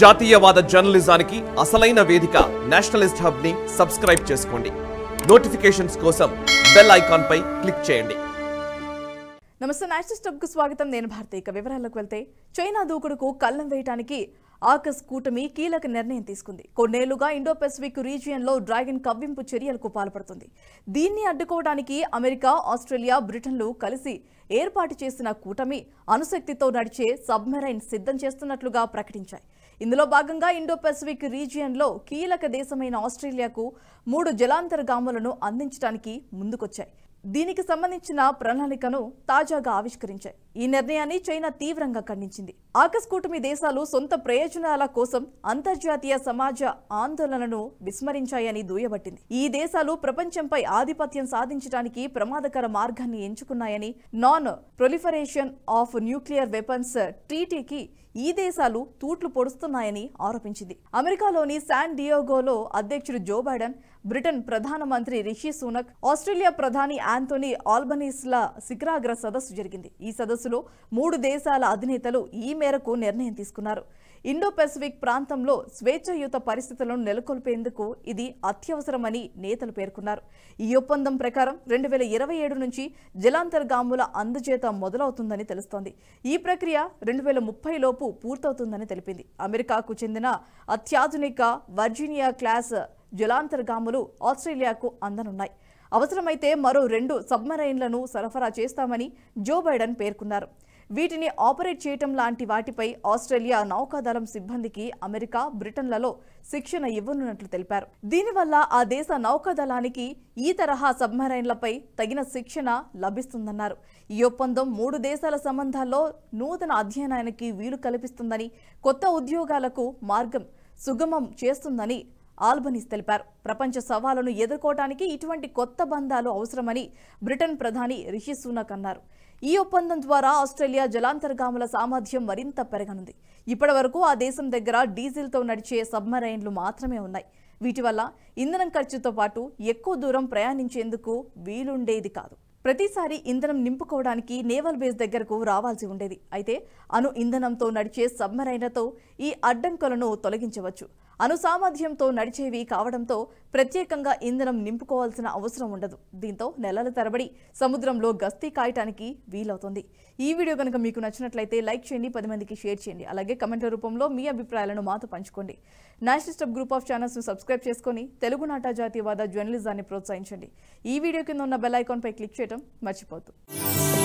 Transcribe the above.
జాతీయవాద జర్నలిజానికి అసలైన వేదిక నేషనలిస్ట్ హబ్ ని సబ్స్క్రైబ్ చేసుకోండి నోటిఫికేషన్స్ కోసం బెల్ ఐకాన్ పై క్లిక్ చేయండి నమస్తే నేషనలిస్ట్ హబ్కు స్వాగతం నేను భారతి ఇక వెళ్తే చైనా దూకుడుకు కళ్ళం వేయడానికి ఆకస్ కూటమి కీలక నిర్ణయం తీసుకుంది కొన్నేళ్లుగా ఇండో పెసిఫిక్ రీజియన్లో డ్రాగన్ కవ్వింపు చర్యలకు పాల్పడుతుంది దీన్ని అడ్డుకోవడానికి అమెరికా ఆస్ట్రేలియా బ్రిటన్లు కలిసి ఏర్పాటు చేసిన కూటమి అణుశక్తితో నడిచే సబ్మెరైన్ సిద్ధం చేస్తున్నట్లుగా ప్రకటించాయి ఇందులో భాగంగా ఇండో పసిఫిక్ రీజియన్లో కీలక దేశమైన ఆస్ట్రేలియాకు మూడు జలాంతర్గాములను అందించడానికి ముందుకొచ్చాయి దీనికి సంబంధించిన ప్రణాళికను తాజాగా ఆవిష్కరించాయి ఈ నిర్ణయాన్ని చైనా తీవ్రంగా ఖండించింది ఆకస్ కూటమి దేశాలు సొంత ప్రయోజనాల కోసం అంతర్జాతీయ సమాజ ఆందోళనను విస్మరించాయని దూయబట్టింది ఈ దేశాలు ప్రపంచంపై ఆధిపత్యం సాధించడానికి ప్రమాదకర మార్గాన్ని ఎంచుకున్నాయని non proliferation of nuclear weapons ట్రీటీకి ఈ దేశాలు తూట్లు పొడుస్తున్నాయని ఆరోపించింది అమెరికాలోని శాన్ డియోగోలో అధ్యక్షుడు జో బైడెన్ బ్రిటన్ ప్రధానమంత్రి రిషి సూనక్ ఆస్ట్రేలియా ప్రధాని యాంథోనీ ఆల్బనీస్ల శిఖరాగ్ర సదస్సు జరిగింది ఈ సదస్సు సదస్సులో మూడు దేశాల అధినేతలు ఈ మేరకు నిర్ణయం తీసుకున్నారు ఇండో పెసిఫిక్ ప్రాంతంలో స్వేచ్ఛయుత పరిస్థితులను నెలకొల్పేందుకు ఇది అత్యవసరమని నేతలు పేర్కొన్నారు ఈ ఒప్పందం ప్రకారం రెండు వేల ఇరవై ఏడు నుంచి జలాంతర్గాముల అందజేత మొదలవుతుందని తెలుస్తోంది ఈ ప్రక్రియ రెండు వేల ముప్పై లోపు పూర్తవుతుందని తెలిపింది అమెరికాకు చెందిన అత్యాధునిక వర్జీనియా క్లాస్ జలాంతర్గాములు ఆస్ట్రేలియాకు అందనున్నాయి అవసరమైతే మరో రెండు సబ్మరైన్లను సరఫరా చేస్తామని జో బైడెన్ పేర్కొన్నారు వీటిని ఆపరేట్ చేయటం లాంటి వాటిపై ఆస్ట్రేలియా నౌకాదళం సిబ్బందికి అమెరికా బ్రిటన్లలో శిక్షణ ఇవ్వనున్నట్లు తెలిపారు దీనివల్ల ఆ దేశ నౌకాదళానికి ఈ తరహా సబ్మరైన్లపై తగిన శిక్షణ లభిస్తుందన్నారు ఈ ఒప్పందం మూడు దేశాల సంబంధాల్లో నూతన అధ్యయనానికి వీలు కల్పిస్తుందని కొత్త ఉద్యోగాలకు మార్గం సుగమం చేస్తుందని ఆల్బనీస్ తెలిపారు ప్రపంచ సవాళ్లను ఎదుర్కోవటానికి ఇటువంటి కొత్త బంధాలు అవసరమని బ్రిటన్ ప్రధాని రిషి సునక్ అన్నారు ఈ ఒప్పందం ద్వారా ఆస్ట్రేలియా జలాంతర్గాముల సామర్థ్యం మరింత పెరగనుంది ఇప్పటి వరకు ఆ దేశం దగ్గర డీజిల్తో నడిచే సబ్మరైన్లు మాత్రమే ఉన్నాయి వీటి వల్ల ఇంధనం ఖర్చుతో పాటు ఎక్కువ దూరం ప్రయాణించేందుకు వీలుండేది కాదు ప్రతిసారి ఇంధనం నింపుకోవడానికి నేవల్ బేస్ దగ్గరకు రావాల్సి ఉండేది అయితే అను ఇంధనంతో నడిచే సబ్మరైన్లతో ఈ అడ్డంకులను తొలగించవచ్చు అనుసామర్థ్యంతో నడిచేవి కావడంతో ప్రత్యేకంగా ఇంధనం నింపుకోవాల్సిన అవసరం ఉండదు దీంతో నెలల తరబడి సముద్రంలో గస్తీ కాయటానికి వీలవుతుంది ఈ వీడియో కనుక మీకు నచ్చినట్లయితే లైక్ చేయండి పది మందికి షేర్ చేయండి అలాగే కమెంట్ల రూపంలో మీ అభిప్రాయాలను మాతో పంచుకోండి నేషనల్ స్టెప్ గ్రూప్ ఆఫ్ ఛానల్స్ను సబ్స్క్రైబ్ చేసుకుని తెలుగు నాటా జాతీయవాద జర్నలిజాన్ని ప్రోత్సహించండి ఈ వీడియో కింద ఉన్న బెల్ ఐకాన్పై క్లిక్ చేయడం మర్చిపోతుంది